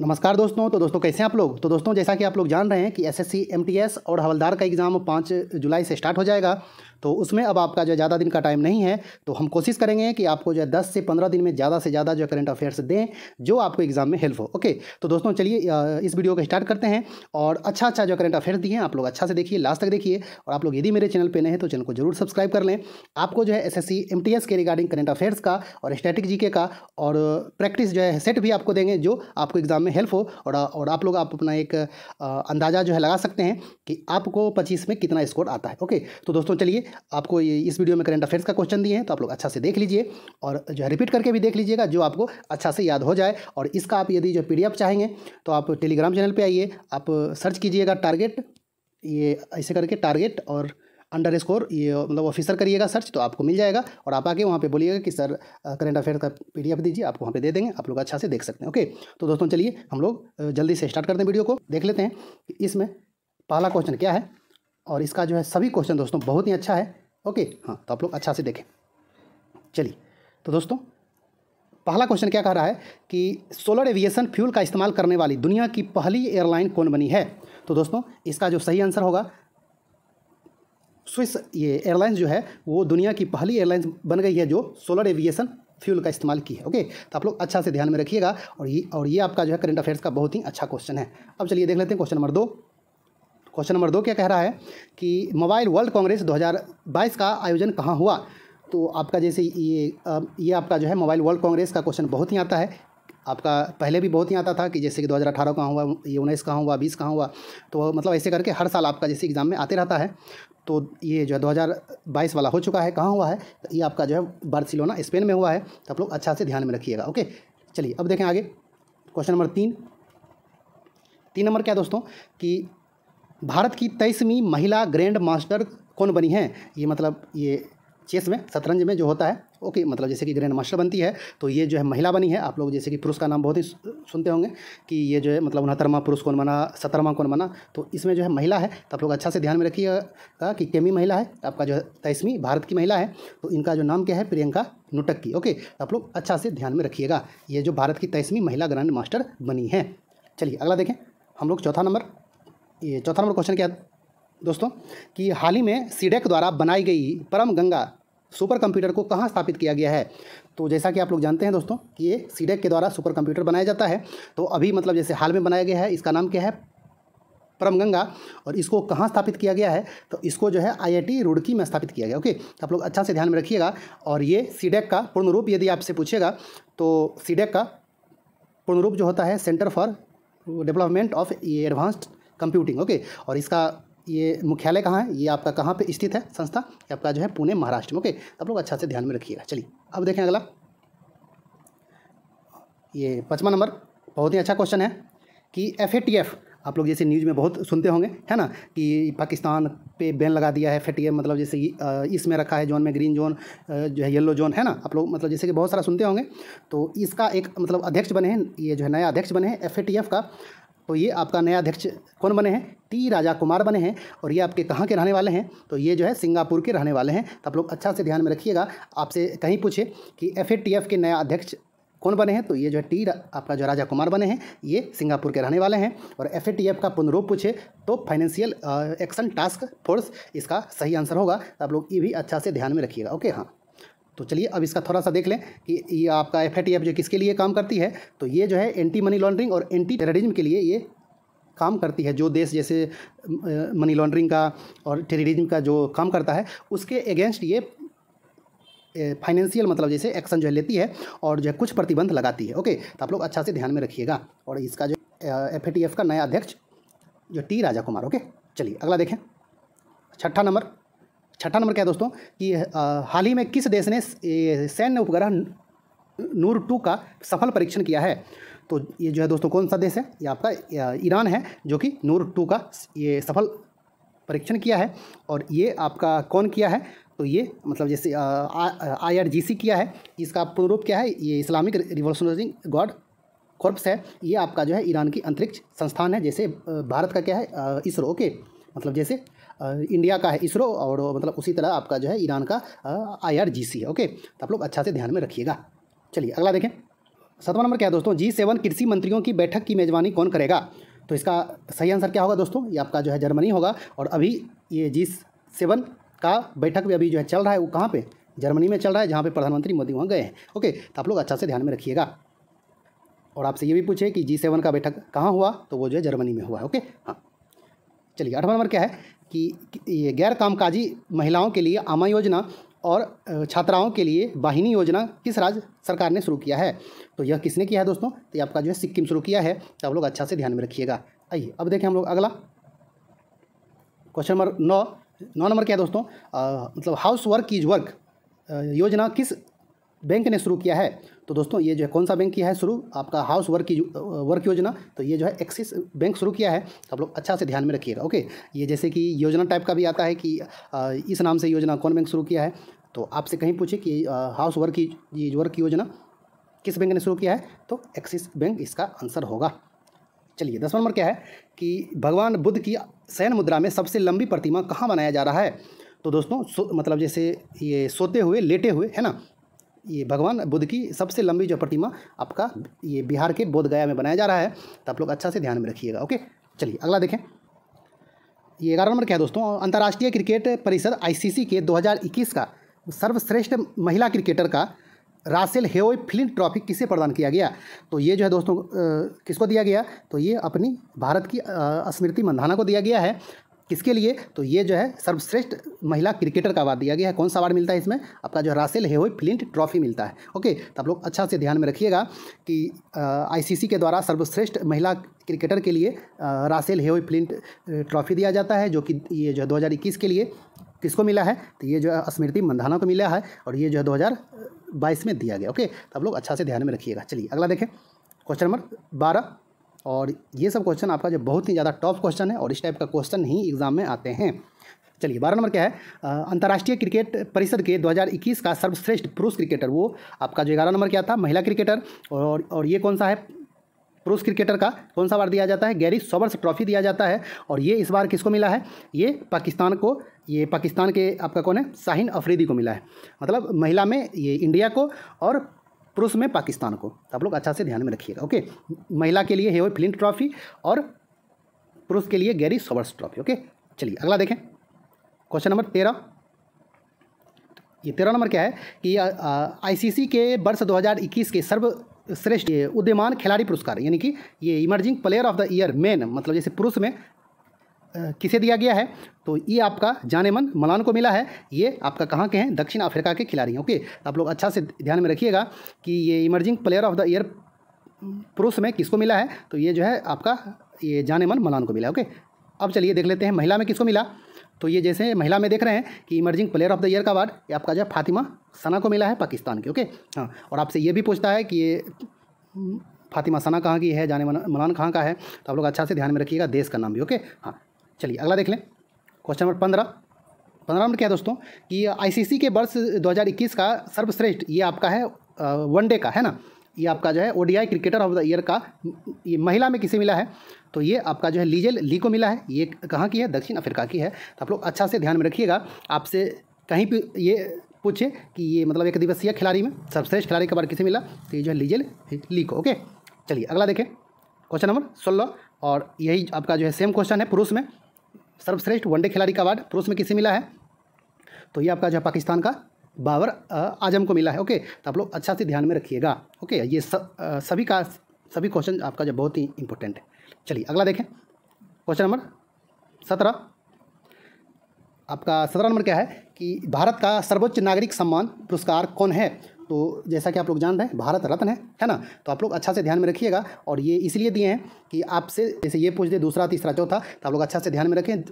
नमस्कार दोस्तों तो दोस्तों कैसे हैं आप लोग तो दोस्तों जैसा कि आप लोग जान रहे हैं कि एसएससी एमटीएस और हवलदार का एग्ज़ाम पाँच जुलाई से स्टार्ट हो जाएगा तो उसमें अब आपका जो ज़्यादा दिन का टाइम नहीं है तो हम कोशिश करेंगे कि आपको जो है दस से पंद्रह दिन में ज़्यादा से ज़्यादा जो करंट अफेयर्स दें जो आपको एग्ज़ाम में हेल्प हो ओके तो दोस्तों चलिए इस वीडियो को स्टार्ट करते हैं और अच्छा अच्छा जो करंट अफेयर्स दिए आप लोग अच्छा से देखिए लास्ट तक देखिए और आप लोग यदि मेरे चैनल पर नए हैं तो चैनल को जरूर सब्सक्राइब कर लें आपको जो है एस एस के रिगार्डिंग करंट अफेयर्स का और स्टैटिक जी का और प्रैक्टिस जो है सेट भी आपको देंगे जो आपको एग्ज़ाम में हेल्प हो और और आप लोग आप अपना एक अंदाज़ा जो है लगा सकते हैं कि आपको पच्चीस में कितना स्कोर आता है ओके तो दोस्तों चलिए आपको इस वीडियो में करंट अफेयर्स का क्वेश्चन दिए हैं तो आप लोग अच्छा से देख लीजिए और जो है रिपीट करके भी देख लीजिएगा जो आपको अच्छा से याद हो जाए और इसका आप यदि जो पी चाहेंगे तो आप टेलीग्राम चैनल पर आइए आप सर्च कीजिएगा टारगेट ये ऐसे करके टारगेट और अंडर स्कोर ये मतलब ऑफिसर करिएगा सर्च तो आपको मिल जाएगा और आप आके वहाँ पे बोलिएगा कि सर करंट अफेयर का पी दीजिए आपको वहाँ पे दे देंगे आप लोग अच्छा से देख सकते हैं ओके तो दोस्तों चलिए हम लोग जल्दी से स्टार्ट करते हैं वीडियो को देख लेते हैं कि इसमें पहला क्वेश्चन क्या है और इसका जो है सभी क्वेश्चन दोस्तों बहुत ही अच्छा है ओके हाँ तो आप लोग अच्छा से देखें चलिए तो दोस्तों पहला क्वेश्चन क्या कह रहा है कि सोलर एविएशन फ्यूल का इस्तेमाल करने वाली दुनिया की पहली एयरलाइन कौन बनी है तो दोस्तों इसका जो सही आंसर होगा स्विस ये एयरलाइंस जो है वो दुनिया की पहली एयरलाइंस बन गई है जो सोलर एविएशन फ्यूल का इस्तेमाल की है ओके तो आप लोग अच्छा से ध्यान में रखिएगा और ये और ये आपका जो है करंट अफेयर्स का बहुत ही अच्छा क्वेश्चन है अब चलिए देख लेते हैं क्वेश्चन नंबर दो क्वेश्चन नंबर दो क्या कह रहा है कि मोबाइल वर्ल्ड कांग्रेस 2022 का आयोजन कहाँ हुआ तो आपका जैसे ये ये आपका जो है मोबाइल वर्ल्ड कांग्रेस का क्वेश्चन बहुत ही आता है आपका पहले भी बहुत ही आता था कि जैसे कि 2018 कहाँ हुआ ये उन्नीस कहाँ हुआ बीस कहाँ हुआ तो मतलब ऐसे करके हर साल आपका जैसे एग्ज़ाम में आते रहता है तो ये जो है बाईस वाला हो चुका है कहाँ हुआ है तो ये आपका जो है बार्सिलोना स्पेन में हुआ है तो आप लोग अच्छा से ध्यान में रखिएगा ओके चलिए अब देखें आगे क्वेश्चन नंबर तीन तीन नंबर क्या दोस्तों कि भारत की तेईसवीं महिला ग्रैंड मास्टर कौन बनी है ये मतलब ये चेस में शतरंज में जो होता है ओके मतलब जैसे कि ग्रैंड मास्टर बनती है तो ये जो है महिला बनी है आप लोग जैसे कि पुरुष का नाम बहुत ही सुनते होंगे कि ये जो है मतलब उनहत्तरवा पुरुष कौन बना सत्तरवा कौन बना तो इसमें जो है महिला है तो आप लोग अच्छा से ध्यान में रखिएगा कि केमी महिला है आपका जो है तेईसवीं भारत की महिला है तो इनका जो नाम क्या है प्रियंका नुटक्की ओके तो आप लोग अच्छा से ध्यान में रखिएगा ये जो भारत की तेईसवीं महिला ग्रैंड मास्टर बनी है चलिए अगला देखें हम लोग चौथा नंबर ये चौथा नंबर क्वेश्चन क्या दोस्तों कि हाल ही में सीडेक द्वारा बनाई गई परम गंगा सुपर कंप्यूटर को कहाँ स्थापित किया गया है तो जैसा कि आप लोग जानते हैं दोस्तों कि ये सीडेक e के द्वारा सुपर कंप्यूटर बनाया जाता है तो अभी मतलब जैसे हाल में बनाया गया है इसका नाम क्या है परमगंगा और इसको कहाँ स्थापित किया गया है तो इसको जो है आईआईटी रुड़की में स्थापित किया गया ओके तो आप लोग अच्छा से ध्यान में रखिएगा और ये सीडेक e का पूर्ण रूप यदि आपसे पूछेगा तो सीडेक e का पूर्ण रूप जो होता है centre for development of advanced computing okay और इसका ये मुख्यालय कहाँ है ये आपका कहाँ पे स्थित है संस्था ये आपका जो है पुणे महाराष्ट्र में ओके तो आप लोग अच्छा से ध्यान में रखिएगा चलिए अब देखें अगला ये पचवा नंबर बहुत ही अच्छा क्वेश्चन है कि एफ ए टी एफ़ आप लोग जैसे न्यूज़ में बहुत सुनते होंगे है ना कि पाकिस्तान पे बैन लगा दिया है एफ मतलब जैसे इसमें रखा है जोन में ग्रीन जोन जो है येलो जोन है ना आप लोग मतलब जैसे कि बहुत सारा सुनते होंगे तो इसका एक मतलब अध्यक्ष बने हैं ये जो है नया अध्यक्ष बने हैं एफ का तो ये आपका नया अध्यक्ष कौन बने हैं टी राजा कुमार बने हैं और ये आपके कहाँ के रहने वाले हैं तो ये जो है सिंगापुर के रहने वाले हैं तो आप लोग अच्छा से ध्यान में रखिएगा आपसे कहीं पूछे कि एफ के नया अध्यक्ष कौन बने हैं तो ये जो है टी आपका जो राजा कुमार बने हैं ये सिंगापुर के रहने वाले हैं और एफ का पुनरूप पूछे तो फाइनेंशियल एक्शन टास्क फोर्स इसका सही आंसर होगा तो आप लोग ये भी अच्छा से ध्यान में रखिएगा ओके हाँ तो चलिए अब इसका थोड़ा सा देख लें कि ये आपका एफ जो किसके लिए काम करती है तो ये जो है एंटी मनी लॉन्ड्रिंग और एंटी टेररिज्म के लिए ये काम करती है जो देश जैसे मनी लॉन्ड्रिंग का और टेररिज्म का जो काम करता है उसके अगेंस्ट ये फाइनेंशियल मतलब जैसे एक्शन जो है लेती है और जो है कुछ प्रतिबंध लगाती है ओके तो आप लोग अच्छा से ध्यान में रखिएगा और इसका जो एफ ए का नया अध्यक्ष जो टी राजा कुमार ओके चलिए अगला देखें छठा नंबर छठा नंबर क्या है दोस्तों कि हाल ही में किस देश ने सैन्य उपग्रह नूर टू का सफल परीक्षण किया है तो ये जो है दोस्तों कौन सा देश है ये आपका ईरान है जो कि नूर टू का ये सफल परीक्षण किया है और ये आपका कौन किया है तो ये मतलब जैसे आई आर जी सी किया है इसका पूर्ण रूप क्या है ये इस्लामिक रिवोल्यूशनरी गॉड कॉर्प्स है ये आपका जो है ईरान की अंतरिक्ष संस्थान है जैसे भारत का क्या है इसरो ओके मतलब जैसे इंडिया का है इसरो और मतलब उसी तरह आपका जो है ईरान का आई आर जी सी है ओके तो आप लोग अच्छा से ध्यान में रखिएगा चलिए अगला देखें सतवा नंबर क्या है दोस्तों जी सेवन कृषि मंत्रियों की बैठक की मेजबानी कौन करेगा तो इसका सही आंसर क्या होगा दोस्तों ये आपका जो है जर्मनी होगा और अभी ये जी सेवन का बैठक भी अभी जो है चल रहा है वो कहाँ पे जर्मनी में चल रहा है जहाँ पे प्रधानमंत्री मोदी वहाँ गए हैं ओके तो आप लोग अच्छा से ध्यान में रखिएगा और आपसे ये भी पूछे कि जी सेवन का बैठक कहाँ हुआ तो वो जो है जर्मनी में हुआ है ओके हाँ चलिए आठवां नंबर क्या है कि ये गैर कामकाजी महिलाओं के लिए आमा योजना और छात्राओं के लिए वाहिनी योजना किस राज्य सरकार ने शुरू किया है तो यह किसने किया है दोस्तों तो आपका जो है सिक्किम शुरू किया है तो आप लोग अच्छा से ध्यान में रखिएगा आइए अब देखें हम लोग अगला क्वेश्चन नंबर नौ नौ नंबर क्या है दोस्तों आ, मतलब हाउस वर्क इज वर्क योजना किस बैंक ने शुरू किया है तो दोस्तों ये जो है कौन सा बैंक किया है शुरू आपका हाउस वर्क की वर्क योजना तो ये जो है एक्सिस बैंक शुरू किया है तो आप लोग अच्छा से ध्यान में रखिएगा ओके ये जैसे कि योजना टाइप का भी आता है कि इस नाम से योजना कौन बैंक शुरू किया है तो आपसे कहीं पूछे कि हाउस वर्क की ये वर्क योजना किस बैंक ने शुरू किया है तो एक्सिस बैंक इसका आंसर होगा चलिए दसवा नंबर क्या है कि भगवान बुद्ध की शयन मुद्रा में सबसे लंबी प्रतिमा कहाँ बनाया जा रहा है तो दोस्तों मतलब जैसे ये सोते हुए लेटे हुए है ना ये भगवान बुद्ध की सबसे लंबी जो प्रतिमा आपका ये बिहार के बोधगया में बनाया जा रहा है तो आप लोग अच्छा से ध्यान में रखिएगा ओके चलिए अगला देखें ये ग्यारह नंबर क्या है दोस्तों अंतर्राष्ट्रीय क्रिकेट परिषद आईसीसी के 2021 का सर्वश्रेष्ठ महिला क्रिकेटर का रासेल हेओ फिल्म ट्रॉफी किसे प्रदान किया गया तो ये जो है दोस्तों किसको दिया गया तो ये अपनी भारत की स्मृति मंधाना को दिया गया है किसके लिए तो ये जो है सर्वश्रेष्ठ महिला क्रिकेटर का अवार्ड दिया गया है कौन सा अवार्ड मिलता है इसमें आपका जो रासेल हेहोई फ्लिंट ट्रॉफी मिलता है ओके तो आप लोग अच्छा से ध्यान में रखिएगा कि आईसीसी के द्वारा सर्वश्रेष्ठ महिला क्रिकेटर के लिए रासेल हेवई फ्लिंट ट्रॉफी दिया जाता है जो कि ये जो है दो के लिए किसको मिला है तो ये जो है स्मृति मंधाना को मिला है और ये जो है दो में दिया गया ओके तो आप लोग अच्छा से ध्यान में रखिएगा चलिए अगला देखें क्वेश्चन नंबर बारह और ये सब क्वेश्चन आपका जो बहुत ही ज़्यादा टॉप क्वेश्चन है और इस टाइप का क्वेश्चन ही एग्ज़ाम में आते हैं चलिए बारह नंबर क्या है अंतर्राष्ट्रीय क्रिकेट परिषद के 2021 का सर्वश्रेष्ठ पुरुष क्रिकेटर वो आपका जो ग्यारह नंबर क्या था महिला क्रिकेटर और और ये कौन सा है पुरुष क्रिकेटर का कौन सा बार दिया जाता है गैरी सोबर्स ट्रॉफी दिया जाता है और ये इस बार किसको मिला है ये पाकिस्तान को ये पाकिस्तान के आपका कौन है शाहिन अफरीदी को मिला है मतलब महिला में ये इंडिया को और पुरुष में पाकिस्तान को तो आप लोग अच्छा से ध्यान में रखिएगा ओके महिला के लिए हेवे फ्लिंट ट्रॉफी और पुरुष के लिए गैरी सोवर्स ट्रॉफी ओके चलिए अगला देखें क्वेश्चन नंबर तेरह ये तेरह नंबर क्या है कि आईसीसी के वर्ष 2021 के सर्वश्रेष्ठ उद्यमान खिलाड़ी पुरस्कार यानी कि ये emerging player of the year men मतलब जैसे पुरुष में किसे दिया गया है तो ये आपका जाने मन मलान को मिला है ये आपका कहाँ के हैं दक्षिण अफ्रीका के खिलाड़ी ओके आप लोग अच्छा से ध्यान में रखिएगा कि ये emerging player of the year पुरुष में किसको मिला है तो ये जो है आपका ये जाने मन मलान को मिला ओके अब चलिए देख लेते हैं महिला में किसको मिला तो ये जैसे महिला में देख रहे हैं कि emerging player of the year का अवार्ड ये आपका जो फातिमा सना को मिला है पाकिस्तान के ओके हाँ और आपसे ये भी पूछता है कि ये फातिमा सना कहाँ की है जाने मलान कहाँ का है तो आप लोग अच्छा से ध्यान में रखिएगा देश का नाम भी ओके हाँ चलिए अगला देख लें क्वेश्चन नंबर पंद्रह पंद्रह नंबर क्या है दोस्तों कि आईसीसी के वर्ष 2021 का सर्वश्रेष्ठ ये आपका है वनडे का है ना ये आपका जो है ODI cricketer of the year का ये महिला में किसे मिला है तो ये आपका जो है लीजल ली को मिला है ये कहाँ की है दक्षिण अफ्रीका की है तो आप लोग अच्छा से ध्यान में रखिएगा आपसे कहीं भी ये पूछे कि ये मतलब एक दिवसीय खिलाड़ी में सर्वश्रेष्ठ खिलाड़ी का बार किसे मिला तो ये जो है लीजल ली को ओके चलिए अगला देखें क्वेश्चन नंबर सोलह और यही आपका जो है सेम क्वेश्चन है पुरुष में सर्वश्रेष्ठ वनडे खिलाड़ी का अवार्ड पुरुष में किसे मिला है तो ये आपका जो पाकिस्तान का बाबर आजम को मिला है ओके तो आप लोग अच्छा से ध्यान में रखिएगा ओके ये सब सभी का सभी क्वेश्चन आपका जो बहुत ही इंपॉर्टेंट है चलिए अगला देखें क्वेश्चन नंबर सत्रह आपका सत्रह नंबर क्या है कि भारत का सर्वोच्च नागरिक सम्मान पुरस्कार कौन है तो जैसा कि आप लोग जान रहे हैं भारत रत्न है है ना तो आप लोग अच्छा से ध्यान में रखिएगा और ये इसलिए दिए हैं कि आपसे जैसे ये पूछ दे दूसरा तीसरा चौथा तो आप लोग अच्छा से ध्यान में रखें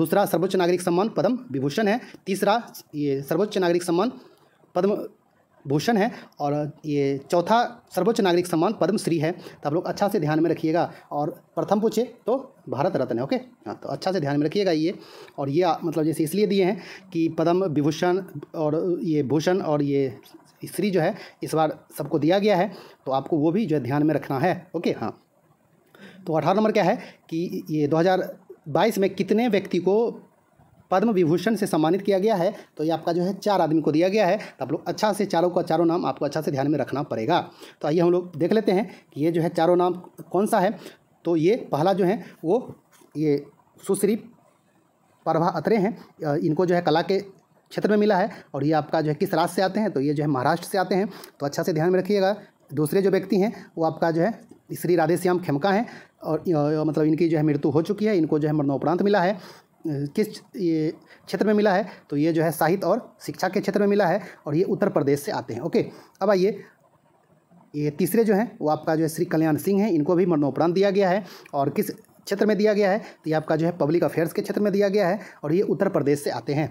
दूसरा सर्वोच्च नागरिक सम्मान पद्म विभूषण है तीसरा ये सर्वोच्च नागरिक सम्मान पद्म भूषण है और ये चौथा सर्वोच्च नागरिक सम्मान पद्मश्री है तो आप लोग अच्छा से ध्यान में रखिएगा और प्रथम पूछे तो भारत रत्न है ओके हाँ तो अच्छा से ध्यान में रखिएगा ये और ये मतलब जैसे इसलिए दिए हैं कि पद्म विभूषण और ये भूषण और ये हिस्ट्री जो है इस बार सबको दिया गया है तो आपको वो भी जो है ध्यान में रखना है ओके हाँ तो अठारह नंबर क्या है कि ये 2022 में कितने व्यक्ति को पद्म विभूषण से सम्मानित किया गया है तो ये आपका जो है चार आदमी को दिया गया है तो आप लोग अच्छा से चारों का चारों नाम आपको अच्छा से ध्यान में रखना पड़ेगा तो आइए हम लोग देख लेते हैं कि ये जो है चारों नाम कौन सा है तो ये पहला जो है वो ये सुश्री प्रभा अत्रे हैं इनको जो है कला के क्षेत्र में मिला है और ये आपका जो है किस राज्य से आते हैं तो ये जो है महाराष्ट्र से आते हैं तो अच्छा से ध्यान में रखिएगा दूसरे जो व्यक्ति हैं वो आपका जो है श्री राधेश्याम खेमका हैं और मतलब इनकी जो है मृत्यु हो चुकी है इनको जो है मरणोपरांत मिला है किस ये क्षेत्र में मिला है तो ये जो है साहित्य और शिक्षा के क्षेत्र में मिला है और ये उत्तर प्रदेश से आते हैं ओके अब आइए ये तीसरे जो हैं वो आपका जो है श्री कल्याण सिंह हैं इनको भी मरणोपरांत दिया गया है और किस क्षेत्र में दिया गया है तो ये आपका जो है पब्लिक अफेयर्स के क्षेत्र में दिया गया है और ये उत्तर प्रदेश से आते हैं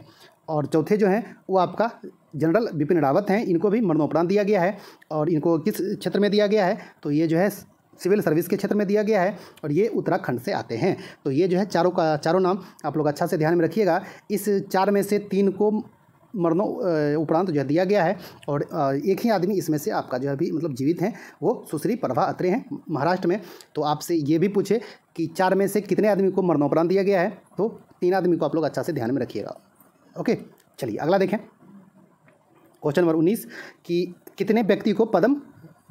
और चौथे जो हैं वो आपका जनरल बिपिन रावत हैं इनको भी मरणोपरांत दिया गया है और इनको किस क्षेत्र में दिया गया है तो ये जो है सिविल सर्विस के क्षेत्र में दिया गया है और ये उत्तराखंड से आते हैं तो ये जो है चारों का चारों नाम आप लोग अच्छा से ध्यान में रखिएगा इस चार में से तीन को मरणो उपरांत जो है दिया गया है और एक ही आदमी इसमें से आपका जो है अभी मतलब जीवित हैं वो सुश्री प्रभा अत्रे हैं महाराष्ट्र में तो आपसे ये भी पूछे कि चार में से कितने आदमी को मरणोपरांत दिया गया है तो तीन आदमी को आप लोग अच्छा से ध्यान में रखिएगा ओके चलिए अगला देखें क्वेश्चन नंबर उन्नीस कि कितने व्यक्ति को पद्म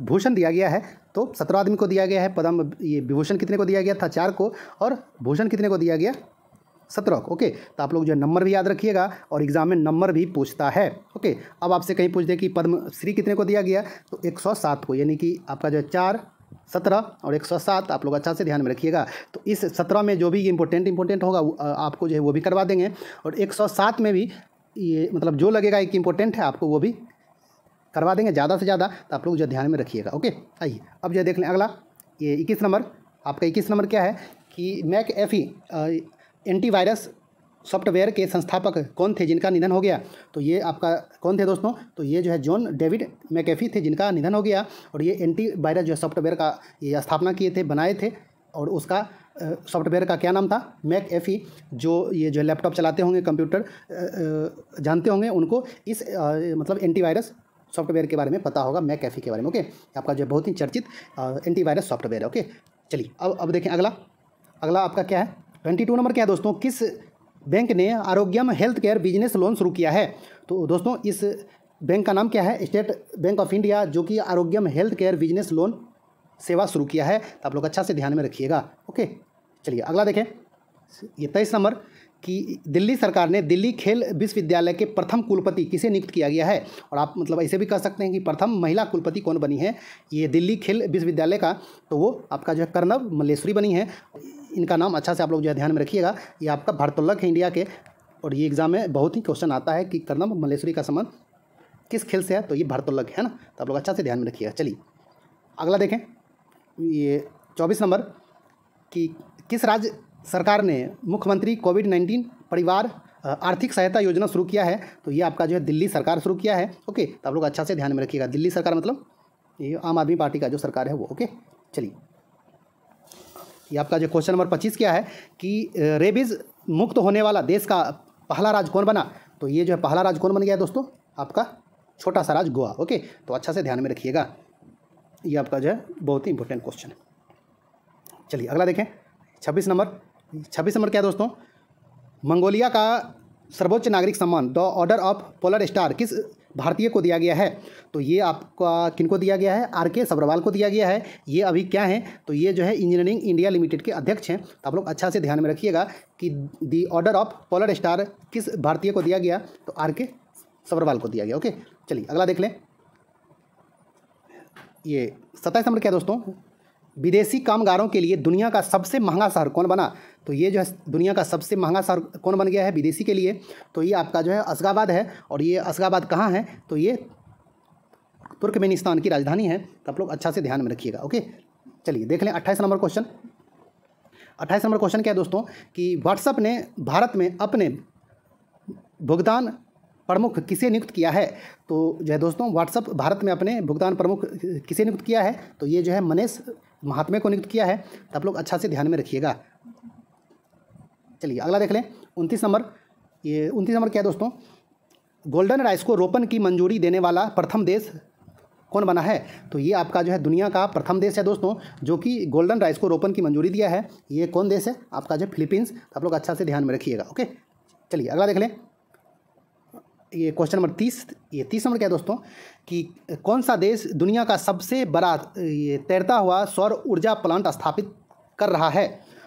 भूषण दिया गया है तो सत्रह आदमी को दिया गया है पद्म ये विभूषण कितने को दिया गया था चार को और भूषण कितने को दिया गया सत्रह को ओके तो आप लोग जो है नंबर भी याद रखिएगा और एग्जाम में नंबर भी पूछता है ओके अब आपसे कहीं पूछ दे कि पद्म श्री कितने को दिया गया तो एक सौ सात को यानी कि आपका जो है चार सत्रह और एक सौ सात आप लोग अच्छा से ध्यान में रखिएगा तो इस सत्रह में जो भी इम्पोर्टेंट इम्पोर्टेंट होगा आपको जो है वो भी करवा देंगे और एक सौ सात में भी ये मतलब जो लगेगा एक इम्पोर्टेंट है आपको वो भी करवा देंगे ज़्यादा से ज़्यादा तो आप लोग जो ध्यान में रखिएगा ओके आइए अब जो देख लें अगला ये इक्कीस नंबर आपका इक्कीस नंबर क्या है कि McAfee antivirus software के संस्थापक कौन थे जिनका निधन हो गया तो ये आपका कौन थे दोस्तों तो ये जो है जॉन डेविड मैकेफी थे जिनका निधन हो गया और ये एंटी वायरस जो है सॉफ्टवेयर का ये स्थापना किए थे बनाए थे और उसका सॉफ्टवेयर का क्या नाम था मैक एफी जो ये जो लैपटॉप चलाते होंगे कंप्यूटर जानते होंगे उनको इस मतलब एंटीवायरस सॉफ्टवेयर के बारे में पता होगा मैक एफी के बारे में ओके आपका जो बहुत ही चर्चित एंटीवायरस सॉफ्टवेयर है ओके चलिए अब अब देखें अगला अगला आपका क्या है ट्वेंटी टू नंबर क्या है दोस्तों किस बैंक ने Aarogyam health care business loan शुरू किया है तो दोस्तों इस बैंक का नाम क्या है स्टेट बैंक ऑफ इंडिया जो कि Aarogyam health care business loan सेवा शुरू किया है तो आप लोग अच्छा से ध्यान में रखिएगा ओके चलिए अगला देखें ये तेईस नंबर कि दिल्ली सरकार ने दिल्ली खेल विश्वविद्यालय के प्रथम कुलपति किसे नियुक्त किया गया है और आप मतलब ऐसे भी कह सकते हैं कि प्रथम महिला कुलपति कौन बनी है ये दिल्ली खेल विश्वविद्यालय का तो वो आपका जो है कर्णव मल्लेश्वरी बनी है इनका नाम अच्छा से आप लोग जो है ध्यान में रखिएगा ये आपका भारतोलक है इंडिया के और ये एग्ज़ाम में बहुत ही क्वेश्चन आता है कि कर्णम मलेश्वरी का संबंध किस खेल से है तो ये भारतोलक है ना तो आप लोग अच्छा से ध्यान में रखिएगा चलिए अगला देखें ये चौबीस नंबर कि किस राज्य सरकार ने मुख्यमंत्री कोविड नाइन्टीन परिवार आर्थिक सहायता योजना शुरू किया है तो ये आपका जो है दिल्ली सरकार शुरू किया है ओके तो आप लोग अच्छा से ध्यान में रखिएगा दिल्ली सरकार मतलब ये आम आदमी पार्टी का जो सरकार है वो ओके चलिए ये आपका जो क्वेश्चन नंबर पच्चीस क्या है कि रेबीज मुक्त होने वाला देश का पहला राज्य कौन बना तो ये जो है पहला राज्य कौन बन गया दोस्तों आपका छोटा सा राज गोवा ओके तो अच्छा से ध्यान में रखिएगा ये आपका जो है बहुत ही इंपॉर्टेंट क्वेश्चन है चलिए अगला देखें छब्बीस नंबर छब्बीस नंबर क्या है दोस्तों मंगोलिया का सर्वोच्च नागरिक सम्मान the order of polar star किस भारतीय को दिया गया है तो ये आपका किन को दिया गया है आर के सबरवाल को दिया गया है ये अभी क्या है तो ये जो है इंजीनियरिंग इंडिया लिमिटेड के अध्यक्ष हैं तो आप लोग अच्छा से ध्यान में रखिएगा कि the order of polar star किस भारतीय को दिया गया तो आर के सबरवाल को दिया गया ओके चलिए अगला देख लें ये सत्ताईस नंबर क्या दोस्तों विदेशी कामगारों के लिए दुनिया का सबसे महंगा शहर कौन बना तो ये जो है दुनिया का सबसे महंगा शहर कौन बन गया है विदेशी के लिए तो ये आपका जो है असगाबाद है और ये असगाबाद कहाँ है तो ये तुर्कमेनिस्तान की राजधानी है तो आप लोग अच्छा से ध्यान में रखिएगा ओके चलिए देख लें अट्ठाईस नंबर क्वेश्चन अट्ठाईस नंबर क्वेश्चन क्या है दोस्तों कि व्हाट्सअप ने भारत में अपने भुगतान प्रमुख किसे नियुक्त किया है तो जो है दोस्तों व्हाट्सअप भारत में अपने भुगतान प्रमुख किसे नियुक्त किया है तो ये जो है मनीष महात्मे को नियुक्त किया है तो आप लोग अच्छा से ध्यान में रखिएगा चलिए अगला देख लें उनतीस नंबर ये उनतीस नंबर क्या है दोस्तों गोल्डन राइस को रोपण की मंजूरी देने वाला प्रथम देश कौन बना है तो ये आपका जो है दुनिया का प्रथम देश है दोस्तों जो कि गोल्डन राइस को रोपण की मंजूरी दिया है ये कौन देश है आपका जो फिलीपींस आप लोग अच्छा से ध्यान में रखिएगा ओके चलिए अगला देख लें ये क्वेश्चन नंबर तीस ये तीस नंबर क्या है दोस्तों कि कौन सा देश दुनिया का सबसे बड़ा ये तैरता हुआ सौर ऊर्जा प्लांट स्थापित कर रहा है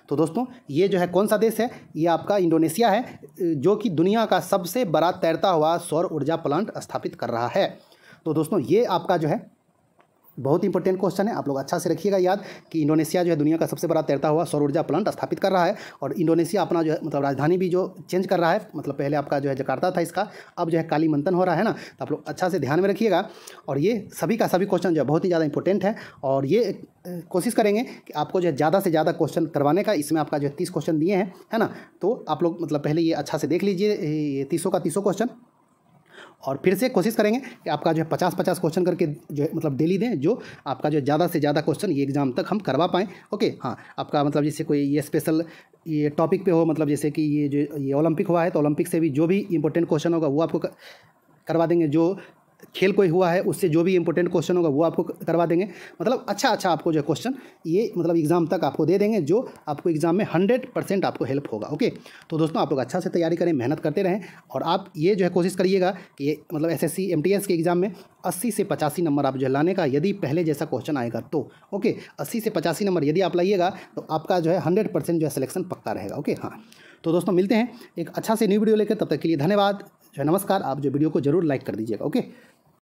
तो दोस्तों ये जो है कौन सा देश है ये आपका इंडोनेशिया है जो कि दुनिया का सबसे बड़ा तैरता हुआ सौर ऊर्जा प्लांट स्थापित कर रहा है तो दोस्तों ये आपका जो है बहुत इंपॉर्टेंट क्वेश्चन है आप लोग अच्छा से रखिएगा याद कि इंडोनेशिया जो है दुनिया का सबसे बड़ा तैरता हुआ सौर ऊर्जा प्लांट स्थापित कर रहा है और इंडोनेशिया अपना जो है मतलब राजधानी भी जो चेंज कर रहा है मतलब पहले आपका जो है जकार्ता था इसका अब जो है काली मंथन हो रहा है ना तो आप लोग अच्छा से ध्यान में रखिएगा और ये सभी का सभी क्वेश्चन जो है बहुत ही ज़्यादा इंपॉर्टेंट है और ये कोशिश करेंगे कि आपको जो है ज़्यादा से ज़्यादा क्वेश्चन करवाने का इसमें आपका जो है तीस क्वेश्चन दिए हैं है ना तो आप लोग मतलब पहले ये अच्छा से देख लीजिए ये तीसों का तीसों क्वेश्चन और फिर से कोशिश करेंगे कि आपका जो है पचास पचास क्वेश्चन करके जो है मतलब डेली दें जो आपका जो ज़्यादा से ज़्यादा क्वेश्चन ये एग्ज़ाम तक हम करवा पाएँ ओके हाँ आपका मतलब जैसे कोई ये स्पेशल ये टॉपिक पे हो मतलब जैसे कि ये जो ये ओलंपिक हुआ है तो ओलंपिक से भी जो भी इंपॉर्टेंट क्वेश्चन होगा वो आपको करवा देंगे जो खेल कोई हुआ है उससे जो भी इंपॉर्टेंट क्वेश्चन होगा वो आपको करवा देंगे मतलब अच्छा अच्छा आपको जो क्वेश्चन ये मतलब एग्जाम तक आपको दे देंगे जो आपको एग्जाम में हंड्रेड परसेंट आपको हेल्प होगा ओके तो दोस्तों आप लोग अच्छा से तैयारी करें मेहनत करते रहें और आप ये जो है कोशिश करिएगा कि ये मतलब एस एस के एग्ज़ाम में अस्सी से पचासी नंबर आप जो लाने का यदि पहले जैसा क्वेश्चन आएगा तो ओके अस्सी से पचासी नंबर यदि आप लाइएगा तो आपका जो है हंड्रेड परसेंट जो है सिलेक्शन पक्का रहेगा ओके हाँ तो दोस्तों मिलते हैं एक अच्छा से न्यू वीडियो लेकर तब तक के लिए धन्यवाद जो है नमस्कार आप जो वीडियो को जरूर लाइक कर दीजिएगा ओके